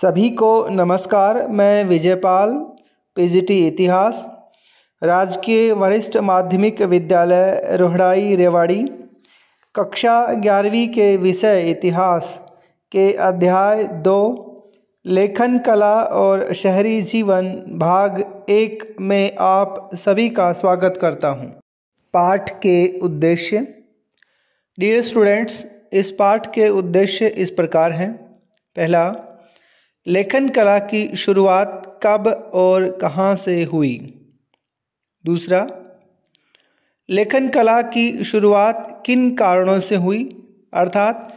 सभी को नमस्कार मैं विजयपाल पीजीटी इतिहास राजकीय वरिष्ठ माध्यमिक विद्यालय रोहड़ाई रेवाड़ी कक्षा ग्यारहवीं के विषय इतिहास के अध्याय दो लेखन कला और शहरी जीवन भाग एक में आप सभी का स्वागत करता हूँ पाठ के उद्देश्य डियर स्टूडेंट्स इस पाठ के उद्देश्य इस प्रकार हैं पहला लेखन कला की शुरुआत कब और कहाँ से हुई दूसरा लेखन कला की शुरुआत किन कारणों से हुई अर्थात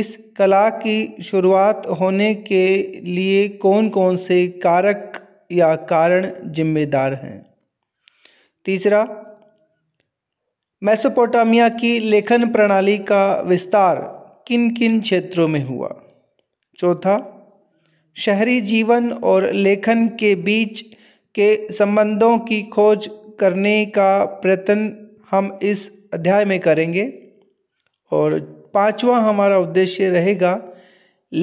इस कला की शुरुआत होने के लिए कौन कौन से कारक या कारण जिम्मेदार हैं तीसरा मेसोपोटामिया की लेखन प्रणाली का विस्तार किन किन क्षेत्रों में हुआ चौथा शहरी जीवन और लेखन के बीच के संबंधों की खोज करने का प्रयत्न हम इस अध्याय में करेंगे और पांचवा हमारा उद्देश्य रहेगा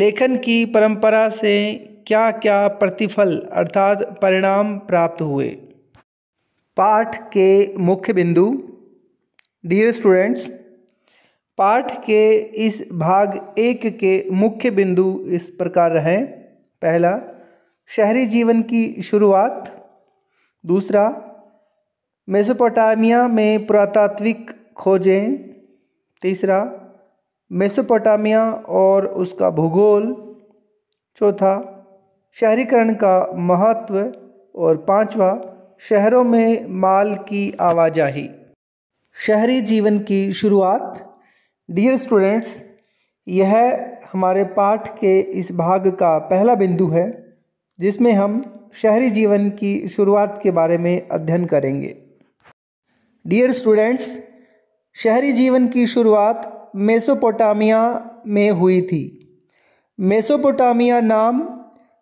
लेखन की परंपरा से क्या क्या प्रतिफल अर्थात परिणाम प्राप्त हुए पाठ के मुख्य बिंदु डियर स्टूडेंट्स पाठ के इस भाग एक के मुख्य बिंदु इस प्रकार रहें पहला शहरी जीवन की शुरुआत दूसरा मेसोपोटामिया में पुरातात्विक खोजें तीसरा मेसोपोटामिया और उसका भूगोल चौथा शहरीकरण का महत्व और पांचवा शहरों में माल की आवाजाही शहरी जीवन की शुरुआत डियर स्टूडेंट्स यह हमारे पाठ के इस भाग का पहला बिंदु है जिसमें हम शहरी जीवन की शुरुआत के बारे में अध्ययन करेंगे डियर स्टूडेंट्स शहरी जीवन की शुरुआत मेसोपोटामिया में हुई थी मेसोपोटामिया नाम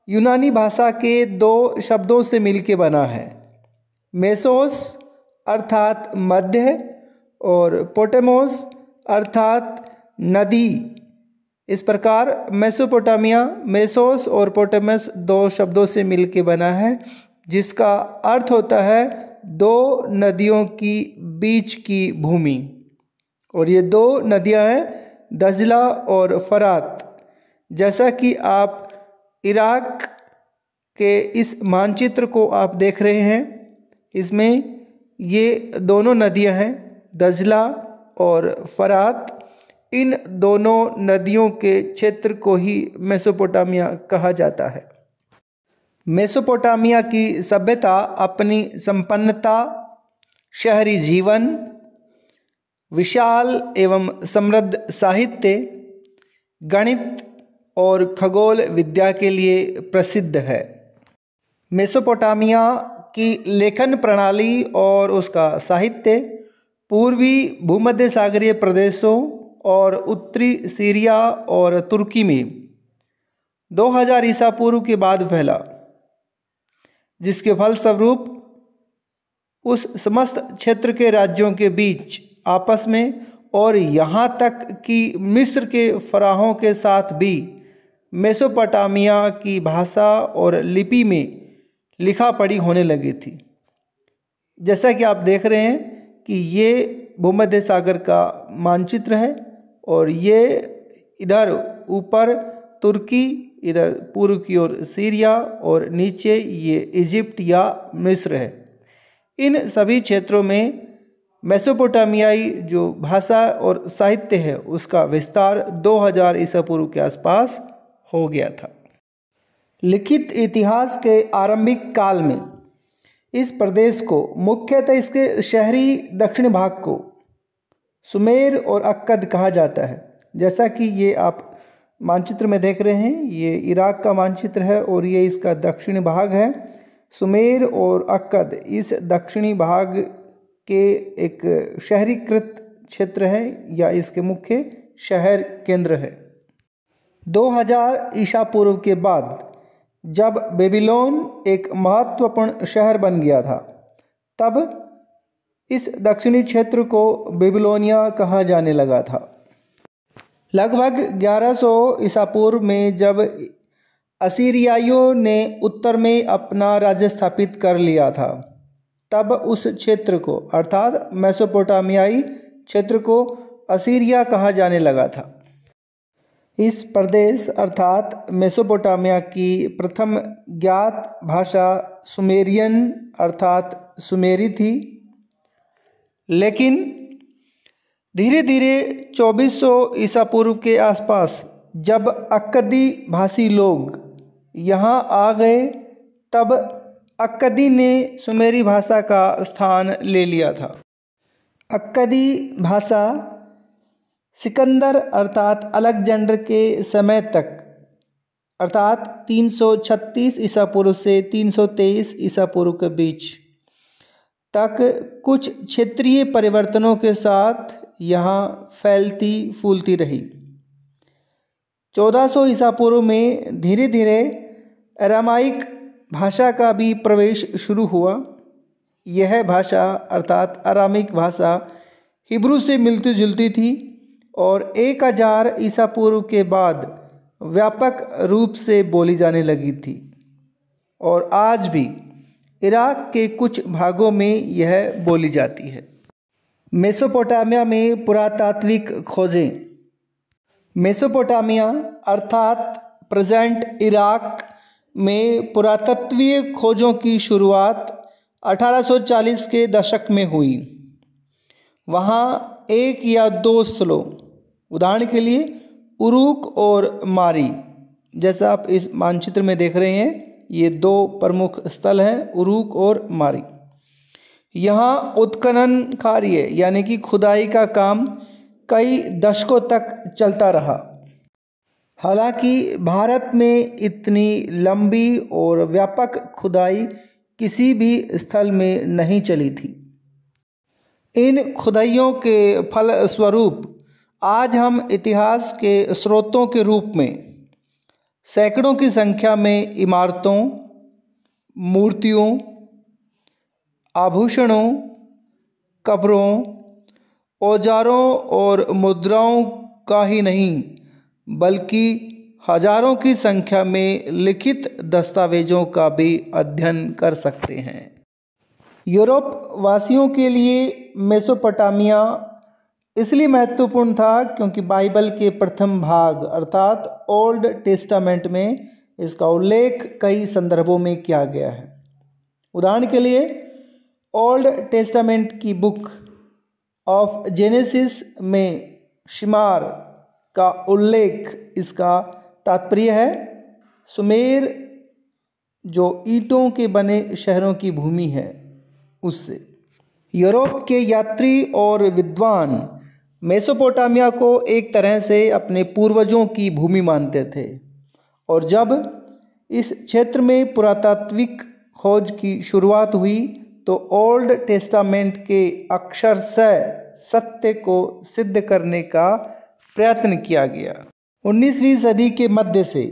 यूनानी भाषा के दो शब्दों से मिलके बना है मेसोस अर्थात मध्य और पोटेमोस अर्थात नदी इस प्रकार मेसोपोटामिया मेसोस और पोटेमस दो शब्दों से मिलकर बना है जिसका अर्थ होता है दो नदियों की बीच की भूमि और ये दो नदियां हैं दजला और फरात जैसा कि आप इराक के इस मानचित्र को आप देख रहे हैं इसमें ये दोनों नदियां हैं दजला और फरात इन दोनों नदियों के क्षेत्र को ही मेसोपोटामिया कहा जाता है मेसोपोटामिया की सभ्यता अपनी संपन्नता शहरी जीवन विशाल एवं समृद्ध साहित्य गणित और खगोल विद्या के लिए प्रसिद्ध है मेसोपोटामिया की लेखन प्रणाली और उसका साहित्य पूर्वी भूमध्य सागरीय प्रदेशों और उत्तरी सीरिया और तुर्की में 2000 ईसा पूर्व के बाद फैला जिसके फलस्वरूप उस समस्त क्षेत्र के राज्यों के बीच आपस में और यहाँ तक कि मिस्र के फराहों के साथ भी मेसोपोटामिया की भाषा और लिपि में लिखा पढ़ी होने लगी थी जैसा कि आप देख रहे हैं कि ये भूमध्य सागर का मानचित्र है और ये इधर ऊपर तुर्की इधर पूर्व की ओर सीरिया और नीचे ये इजिप्ट या मिस्र है इन सभी क्षेत्रों में मेसोपोटामियाई जो भाषा और साहित्य है उसका विस्तार 2000 ईसा पूर्व के आसपास हो गया था लिखित इतिहास के आरंभिक काल में इस प्रदेश को मुख्यतः इसके शहरी दक्षिण भाग को सुमेर और अक्कद कहा जाता है जैसा कि ये आप मानचित्र में देख रहे हैं ये इराक का मानचित्र है और ये इसका दक्षिणी भाग है सुमेर और अक्कद इस दक्षिणी भाग के एक शहरीकृत क्षेत्र है या इसके मुख्य शहर केंद्र है 2000 ईसा पूर्व के बाद जब बेबीलोन एक महत्वपूर्ण शहर बन गया था तब इस दक्षिणी क्षेत्र को बेबिलोनिया कहा जाने लगा था लगभग 1100 सौ ईसा पूर्व में जब असीरियाइयों ने उत्तर में अपना राज्य स्थापित कर लिया था तब उस क्षेत्र को अर्थात मेसोपोटामियाई क्षेत्र को असीरिया कहा जाने लगा था इस प्रदेश अर्थात मेसोपोटामिया की प्रथम ज्ञात भाषा सुमेरियन अर्थात सुमेरी थी लेकिन धीरे धीरे 2400 ईसा पूर्व के आसपास जब अक्कदी भाषी लोग यहाँ आ गए तब अक्कदी ने सुमेरी भाषा का स्थान ले लिया था अक्कदी भाषा सिकंदर अर्थात अलेक्जेंडर के समय तक अर्थात 336 ईसा पूर्व से 323 ईसा पूर्व के बीच तक कुछ क्षेत्रीय परिवर्तनों के साथ यहाँ फैलती फूलती रही 1400 ईसा पूर्व में धीरे धीरे अरामाइक भाषा का भी प्रवेश शुरू हुआ यह भाषा अर्थात अरामिक भाषा हिब्रू से मिलती जुलती थी और एक हजार ईसा पूर्व के बाद व्यापक रूप से बोली जाने लगी थी और आज भी इराक के कुछ भागों में यह बोली जाती है मेसोपोटामिया में पुरातात्विक खोजें मेसोपोटामिया अर्थात प्रेजेंट इराक में पुरातत्वीय खोजों की शुरुआत 1840 के दशक में हुई वहाँ एक या दो स्थलों उदाहरण के लिए उरूक और मारी जैसा आप इस मानचित्र में देख रहे हैं ये दो प्रमुख स्थल हैं उरूक और मारी यहाँ उत्खनन कार्य यानी कि खुदाई का काम कई दशकों तक चलता रहा हालांकि भारत में इतनी लंबी और व्यापक खुदाई किसी भी स्थल में नहीं चली थी इन खुदाइयों के फलस्वरूप आज हम इतिहास के स्रोतों के रूप में सैकड़ों की संख्या में इमारतों मूर्तियों आभूषणों कब्रों औजारों और मुद्राओं का ही नहीं बल्कि हजारों की संख्या में लिखित दस्तावेजों का भी अध्ययन कर सकते हैं यूरोप वासियों के लिए मेसोपोटामिया इसलिए महत्वपूर्ण था क्योंकि बाइबल के प्रथम भाग अर्थात ओल्ड टेस्टामेंट में इसका उल्लेख कई संदर्भों में किया गया है उदाहरण के लिए ओल्ड टेस्टामेंट की बुक ऑफ जेनेसिस में शिमार का उल्लेख इसका तात्पर्य है सुमेर जो ईंटों के बने शहरों की भूमि है उससे यूरोप के यात्री और विद्वान मेसोपोटामिया को एक तरह से अपने पूर्वजों की भूमि मानते थे और जब इस क्षेत्र में पुरातात्विक खोज की शुरुआत हुई तो ओल्ड टेस्टामेंट के स सत्य को सिद्ध करने का प्रयत्न किया गया 19वीं सदी के मध्य से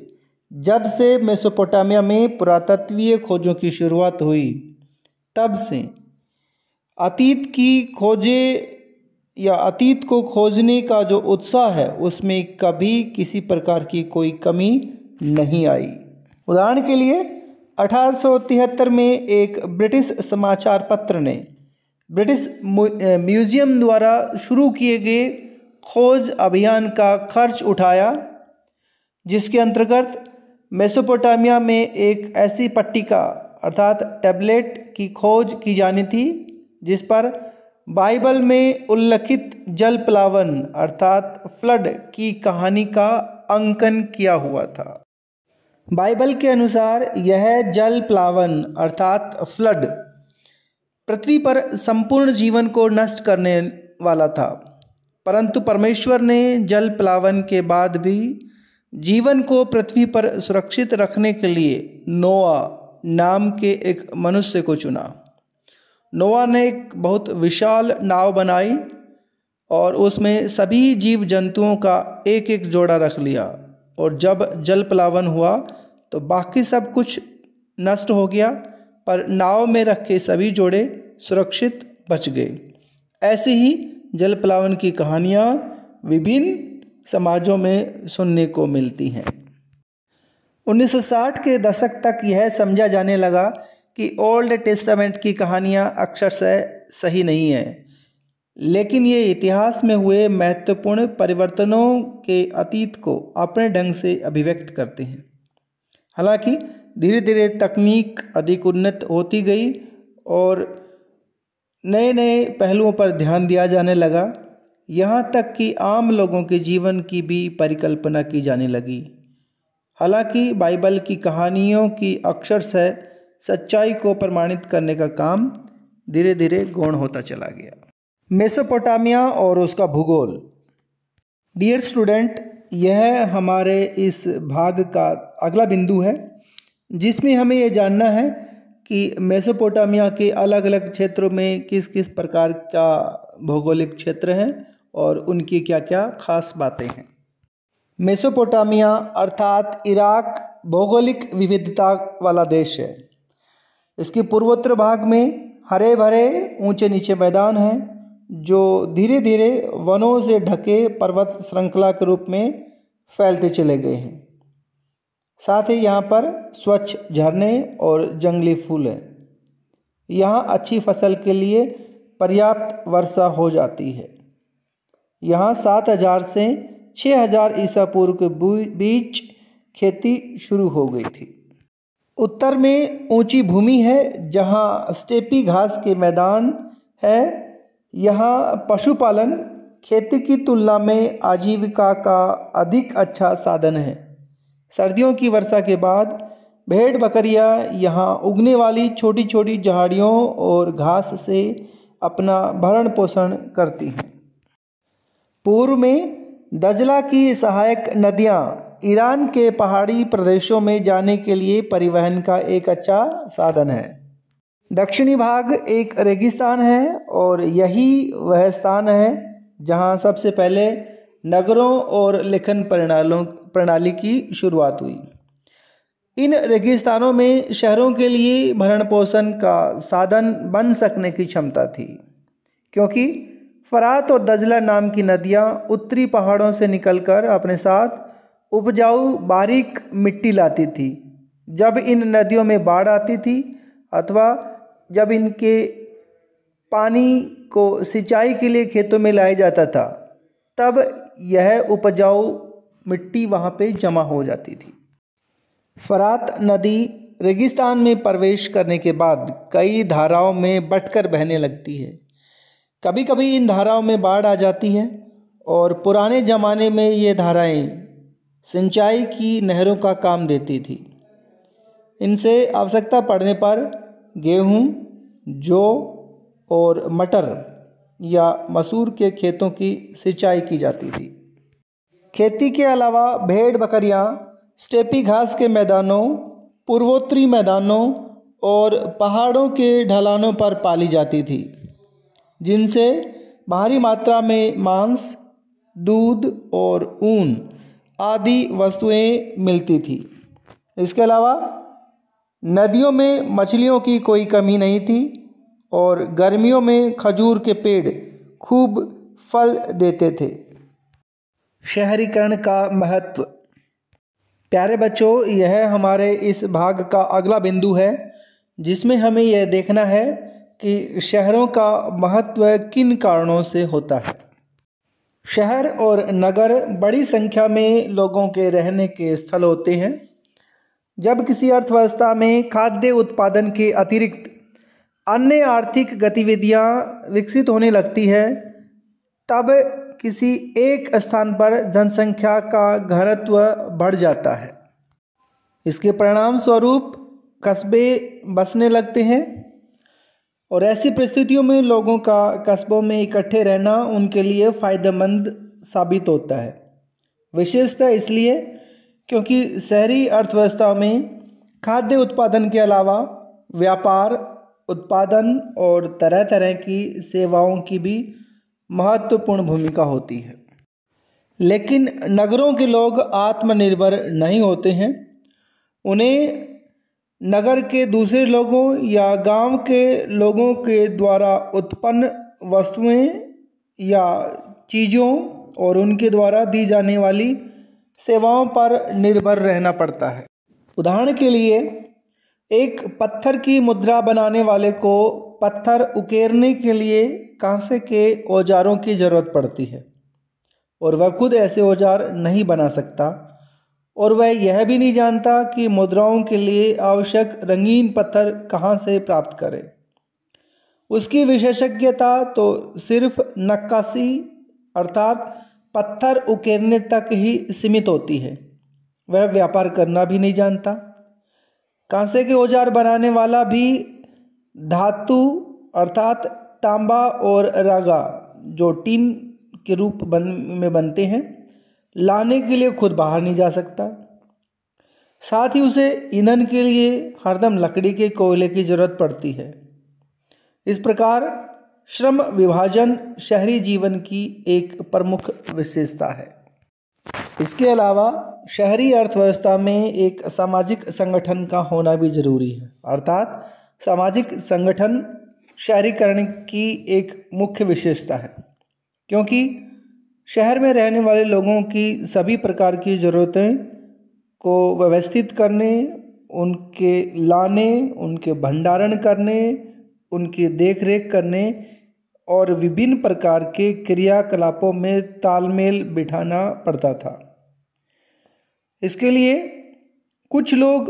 जब से मेसोपोटामिया में पुरातत्वीय खोजों की शुरुआत हुई तब से अतीत की खोजें या अतीत को खोजने का जो उत्साह है उसमें कभी किसी प्रकार की कोई कमी नहीं आई उदाहरण के लिए अठारह में एक ब्रिटिश समाचार पत्र ने ब्रिटिश म्यूजियम द्वारा शुरू किए गए खोज अभियान का खर्च उठाया जिसके अंतर्गत मेसोपोटामिया में एक ऐसी पट्टिका अर्थात टैबलेट की खोज की जानी थी जिस पर बाइबल में उल्लिखित जल प्लावन अर्थात फ्लड की कहानी का अंकन किया हुआ था बाइबल के अनुसार यह जल प्लावन अर्थात फ्लड पृथ्वी पर संपूर्ण जीवन को नष्ट करने वाला था परंतु परमेश्वर ने जल प्लावन के बाद भी जीवन को पृथ्वी पर सुरक्षित रखने के लिए नोआ नाम के एक मनुष्य को चुना नोवा ने एक बहुत विशाल नाव बनाई और उसमें सभी जीव जंतुओं का एक एक जोड़ा रख लिया और जब जल प्लावन हुआ तो बाकी सब कुछ नष्ट हो गया पर नाव में रखे सभी जोड़े सुरक्षित बच गए ऐसी ही जल प्लावन की कहानियाँ विभिन्न समाजों में सुनने को मिलती हैं 1960 के दशक तक यह समझा जाने लगा कि ओल्ड टेस्टामेंट की कहानियाँ अक्षरशः सही नहीं हैं लेकिन ये इतिहास में हुए महत्वपूर्ण परिवर्तनों के अतीत को अपने ढंग से अभिव्यक्त करते हैं हालांकि धीरे धीरे तकनीक अधिक उन्नत होती गई और नए नए पहलुओं पर ध्यान दिया जाने लगा यहाँ तक कि आम लोगों के जीवन की भी परिकल्पना की जाने लगी हालांकि बाइबल की कहानियों की अक्षरशः सच्चाई को प्रमाणित करने का काम धीरे धीरे गौण होता चला गया मेसोपोटामिया और उसका भूगोल डियर स्टूडेंट यह हमारे इस भाग का अगला बिंदु है जिसमें हमें यह जानना है कि मेसोपोटामिया के अलग अलग क्षेत्रों में किस किस प्रकार का भौगोलिक क्षेत्र है और उनकी क्या क्या खास बातें हैं मेसोपोटामिया अर्थात इराक भौगोलिक विविधता वाला देश है इसके पूर्वोत्तर भाग में हरे भरे ऊंचे नीचे मैदान हैं जो धीरे धीरे वनों से ढके पर्वत श्रृंखला के रूप में फैलते चले गए हैं साथ ही यहाँ पर स्वच्छ झरने और जंगली फूल हैं यहाँ अच्छी फसल के लिए पर्याप्त वर्षा हो जाती है यहाँ सात हज़ार से छः हज़ार ईसा पूर्व के बीच खेती शुरू हो गई थी उत्तर में ऊंची भूमि है जहां स्टेपी घास के मैदान है यहाँ पशुपालन खेती की तुलना में आजीविका का अधिक अच्छा साधन है सर्दियों की वर्षा के बाद भेड़ बकरियां यहाँ उगने वाली छोटी छोटी झाड़ियों और घास से अपना भरण पोषण करती हैं पूर्व में दजला की सहायक नदियाँ ईरान के पहाड़ी प्रदेशों में जाने के लिए परिवहन का एक अच्छा साधन है दक्षिणी भाग एक रेगिस्तान है और यही वह स्थान है जहां सबसे पहले नगरों और लेखन प्रणालों प्रणाली की शुरुआत हुई इन रेगिस्तानों में शहरों के लिए भरण पोषण का साधन बन सकने की क्षमता थी क्योंकि फरात और दजला नाम की नदियाँ उत्तरी पहाड़ों से निकलकर अपने साथ उपजाऊ बारीक मिट्टी लाती थी जब इन नदियों में बाढ़ आती थी अथवा जब इनके पानी को सिंचाई के लिए खेतों में लाया जाता था तब यह उपजाऊ मिट्टी वहाँ पे जमा हो जाती थी फरात नदी रेगिस्तान में प्रवेश करने के बाद कई धाराओं में बटकर बहने लगती है कभी कभी इन धाराओं में बाढ़ आ जाती है और पुराने ज़माने में ये धाराएं सिंचाई की नहरों का काम देती थी इनसे आवश्यकता पड़ने पर गेहूँ जौ और मटर या मसूर के खेतों की सिंचाई की जाती थी खेती के अलावा भेड़ बकरियाँ स्टेपी घास के मैदानों पूर्वोत्तरी मैदानों और पहाड़ों के ढलानों पर पाली जाती थी जिनसे भारी मात्रा में मांस दूध और ऊन आदि वस्तुएं मिलती थी इसके अलावा नदियों में मछलियों की कोई कमी नहीं थी और गर्मियों में खजूर के पेड़ खूब फल देते थे शहरीकरण का महत्व प्यारे बच्चों यह हमारे इस भाग का अगला बिंदु है जिसमें हमें यह देखना है कि शहरों का महत्व किन कारणों से होता है शहर और नगर बड़ी संख्या में लोगों के रहने के स्थल होते हैं जब किसी अर्थव्यवस्था में खाद्य उत्पादन के अतिरिक्त अन्य आर्थिक गतिविधियां विकसित होने लगती है तब किसी एक स्थान पर जनसंख्या का घनत्व बढ़ जाता है इसके परिणाम स्वरूप कस्बे बसने लगते हैं और ऐसी परिस्थितियों में लोगों का कस्बों में इकट्ठे रहना उनके लिए फ़ायदेमंद साबित होता है विशेषतः इसलिए क्योंकि शहरी अर्थव्यवस्था में खाद्य उत्पादन के अलावा व्यापार उत्पादन और तरह तरह की सेवाओं की भी महत्वपूर्ण भूमिका होती है लेकिन नगरों के लोग आत्मनिर्भर नहीं होते हैं उन्हें नगर के दूसरे लोगों या गांव के लोगों के द्वारा उत्पन्न वस्तुएं या चीज़ों और उनके द्वारा दी जाने वाली सेवाओं पर निर्भर रहना पड़ता है उदाहरण के लिए एक पत्थर की मुद्रा बनाने वाले को पत्थर उकेरने के लिए कांसे के औजारों की ज़रूरत पड़ती है और वह खुद ऐसे औजार नहीं बना सकता और वह यह भी नहीं जानता कि मुद्राओं के लिए आवश्यक रंगीन पत्थर कहाँ से प्राप्त करे उसकी विशेषज्ञता तो सिर्फ नक्काशी अर्थात पत्थर उकेरने तक ही सीमित होती है वह व्यापार करना भी नहीं जानता कांसे के औजार बनाने वाला भी धातु अर्थात तांबा और रागा जो टीन के रूप बन में बनते हैं लाने के लिए खुद बाहर नहीं जा सकता साथ ही उसे ईंधन के लिए हरदम लकड़ी के कोयले की ज़रूरत पड़ती है इस प्रकार श्रम विभाजन शहरी जीवन की एक प्रमुख विशेषता है इसके अलावा शहरी अर्थव्यवस्था में एक सामाजिक संगठन का होना भी जरूरी है अर्थात सामाजिक संगठन शहरीकरण की एक मुख्य विशेषता है क्योंकि शहर में रहने वाले लोगों की सभी प्रकार की ज़रूरतें को व्यवस्थित करने उनके लाने उनके भंडारण करने उनकी देखरेख करने और विभिन्न प्रकार के क्रियाकलापों में तालमेल बिठाना पड़ता था इसके लिए कुछ लोग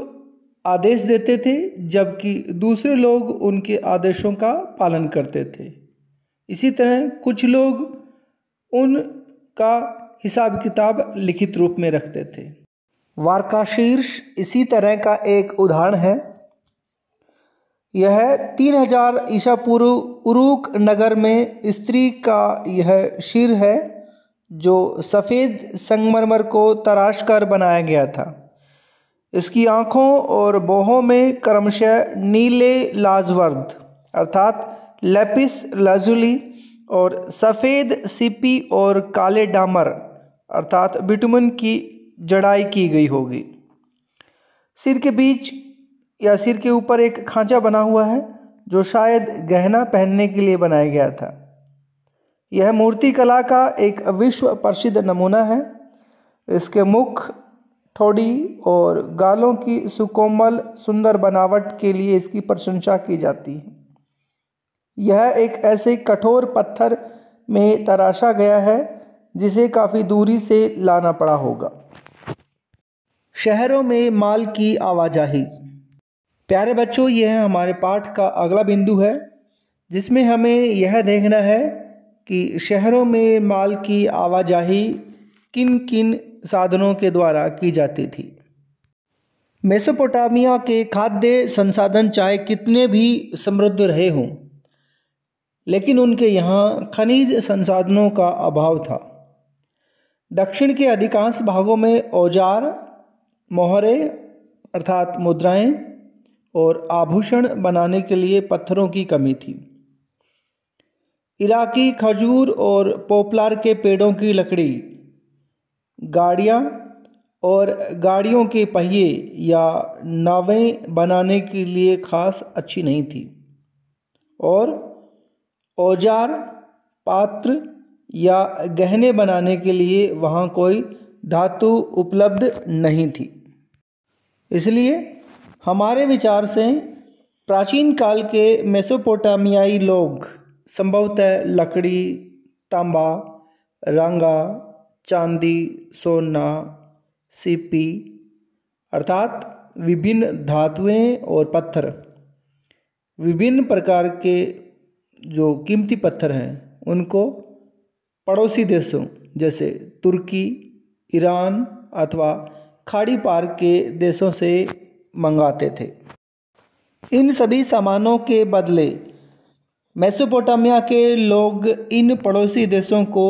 आदेश देते थे जबकि दूसरे लोग उनके आदेशों का पालन करते थे इसी तरह कुछ लोग उन का हिसाब किताब लिखित रूप में रखते थे वारकाशीर्ष इसी तरह का एक उदाहरण है यह 3000 ईसा पूर्व उरूक नगर में स्त्री का यह शिर है जो सफ़ेद संगमरमर को तराश कर बनाया गया था इसकी आँखों और बोहों में क्रमशः नीले लाजवर्द अर्थात लेपिस लाजुली और सफ़ेद सीपी और काले डामर अर्थात बिटुमन की जड़ाई की गई होगी सिर के बीच या सिर के ऊपर एक खांचा बना हुआ है जो शायद गहना पहनने के लिए बनाया गया था यह मूर्ति कला का एक विश्व प्रसिद्ध नमूना है इसके मुख ठोड़ी और गालों की सुकोमल सुंदर बनावट के लिए इसकी प्रशंसा की जाती है यह एक ऐसे कठोर पत्थर में तराशा गया है जिसे काफ़ी दूरी से लाना पड़ा होगा शहरों में माल की आवाजाही प्यारे बच्चों यह हमारे पाठ का अगला बिंदु है जिसमें हमें यह देखना है कि शहरों में माल की आवाजाही किन किन साधनों के द्वारा की जाती थी मेसोपोटामिया के खाद्य संसाधन चाहे कितने भी समृद्ध रहे हों लेकिन उनके यहाँ खनिज संसाधनों का अभाव था दक्षिण के अधिकांश भागों में औजार मोहरे अर्थात मुद्राएं और आभूषण बनाने के लिए पत्थरों की कमी थी इराकी खजूर और पोपलार के पेड़ों की लकड़ी गाड़ियाँ और गाड़ियों के पहिए या नावें बनाने के लिए खास अच्छी नहीं थी और औज़ार पात्र या गहने बनाने के लिए वहाँ कोई धातु उपलब्ध नहीं थी इसलिए हमारे विचार से प्राचीन काल के मेसोपोटामियाई लोग संभवतः लकड़ी तांबा रंगा चांदी सोना सीपी अर्थात विभिन्न धातुएं और पत्थर विभिन्न प्रकार के जो कीमती पत्थर हैं उनको पड़ोसी देशों जैसे तुर्की ईरान अथवा खाड़ी पार के देशों से मंगाते थे इन सभी सामानों के बदले मेसोपोटामिया के लोग इन पड़ोसी देशों को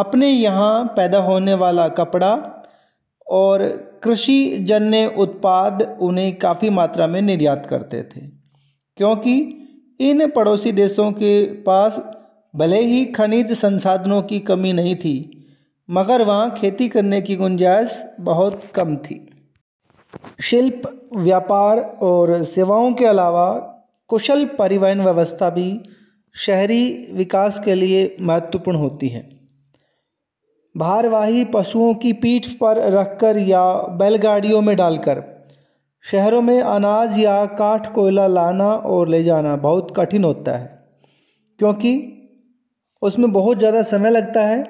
अपने यहाँ पैदा होने वाला कपड़ा और कृषि जन्य उत्पाद उन्हें काफ़ी मात्रा में निर्यात करते थे क्योंकि इन पड़ोसी देशों के पास भले ही खनिज संसाधनों की कमी नहीं थी मगर वहाँ खेती करने की गुंजाइश बहुत कम थी शिल्प व्यापार और सेवाओं के अलावा कुशल परिवहन व्यवस्था भी शहरी विकास के लिए महत्वपूर्ण होती है भारवाही पशुओं की पीठ पर रखकर या बैलगाड़ियों में डालकर शहरों में अनाज या काठ कोयला लाना और ले जाना बहुत कठिन होता है क्योंकि उसमें बहुत ज़्यादा समय लगता है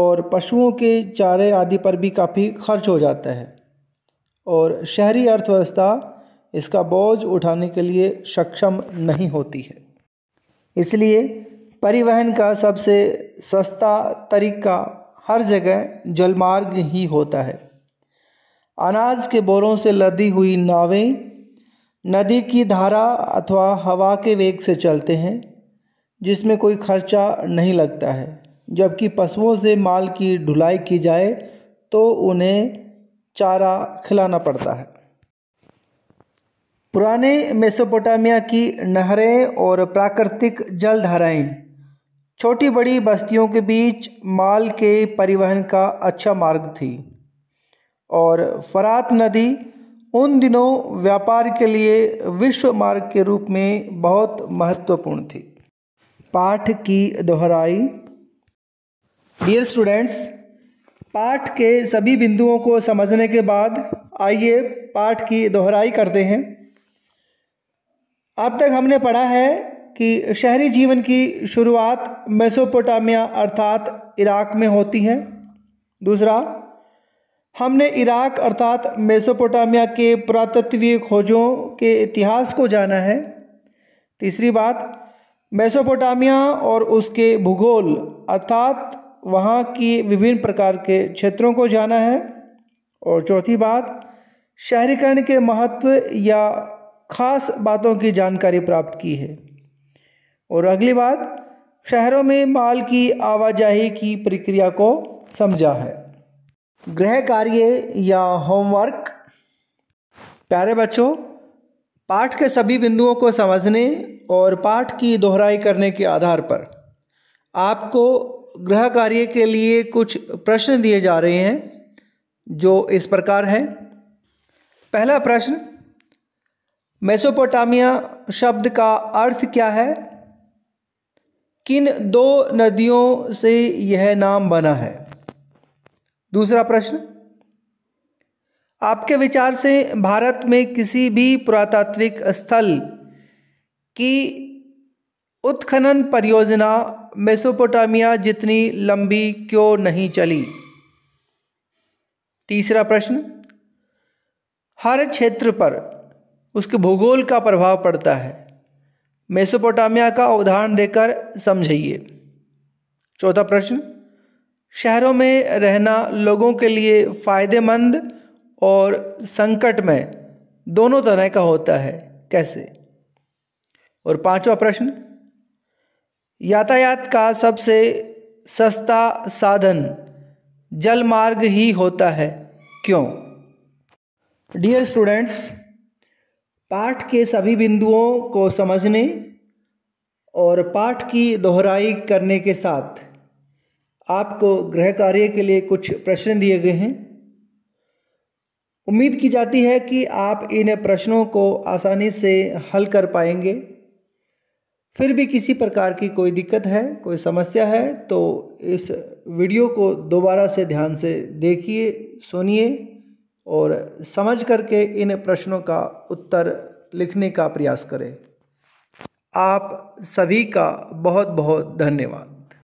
और पशुओं के चारे आदि पर भी काफ़ी खर्च हो जाता है और शहरी अर्थव्यवस्था इसका बोझ उठाने के लिए सक्षम नहीं होती है इसलिए परिवहन का सबसे सस्ता तरीका हर जगह जलमार्ग ही होता है अनाज के बोरों से लदी हुई नावें नदी की धारा अथवा हवा के वेग से चलते हैं जिसमें कोई खर्चा नहीं लगता है जबकि पशुओं से माल की ढुलाई की जाए तो उन्हें चारा खिलाना पड़ता है पुराने मेसोपोटामिया की नहरें और प्राकृतिक जल धाराएँ छोटी बड़ी बस्तियों के बीच माल के परिवहन का अच्छा मार्ग थी और फरात नदी उन दिनों व्यापार के लिए विश्व मार्ग के रूप में बहुत महत्वपूर्ण थी पाठ की दोहराई डियर स्टूडेंट्स पाठ के सभी बिंदुओं को समझने के बाद आइए पाठ की दोहराई करते हैं अब तक हमने पढ़ा है कि शहरी जीवन की शुरुआत मेसोपोटामिया अर्थात इराक में होती है दूसरा हमने इराक अर्थात मेसोपोटामिया के पुरातत्वीय खोजों के इतिहास को जाना है तीसरी बात मेसोपोटामिया और उसके भूगोल अर्थात वहाँ की विभिन्न प्रकार के क्षेत्रों को जाना है और चौथी बात शहरीकरण के महत्व या खास बातों की जानकारी प्राप्त की है और अगली बात शहरों में माल की आवाजाही की प्रक्रिया को समझा है गृह कार्य या होमवर्क प्यारे बच्चों पाठ के सभी बिंदुओं को समझने और पाठ की दोहराई करने के आधार पर आपको गृह कार्य के लिए कुछ प्रश्न दिए जा रहे हैं जो इस प्रकार है पहला प्रश्न मेसोपोटामिया शब्द का अर्थ क्या है किन दो नदियों से यह नाम बना है दूसरा प्रश्न आपके विचार से भारत में किसी भी पुरातात्विक स्थल की उत्खनन परियोजना मेसोपोटामिया जितनी लंबी क्यों नहीं चली तीसरा प्रश्न हर क्षेत्र पर उसके भूगोल का प्रभाव पड़ता है मेसोपोटामिया का उदाहरण देकर समझिए चौथा प्रश्न शहरों में रहना लोगों के लिए फ़ायदेमंद और संकट में दोनों तरह का होता है कैसे और पांचवा प्रश्न यातायात का सबसे सस्ता साधन जल मार्ग ही होता है क्यों डियर स्टूडेंट्स पाठ के सभी बिंदुओं को समझने और पाठ की दोहराई करने के साथ आपको गृह कार्य के लिए कुछ प्रश्न दिए गए हैं उम्मीद की जाती है कि आप इन प्रश्नों को आसानी से हल कर पाएंगे फिर भी किसी प्रकार की कोई दिक्कत है कोई समस्या है तो इस वीडियो को दोबारा से ध्यान से देखिए सुनिए और समझ करके इन प्रश्नों का उत्तर लिखने का प्रयास करें आप सभी का बहुत बहुत धन्यवाद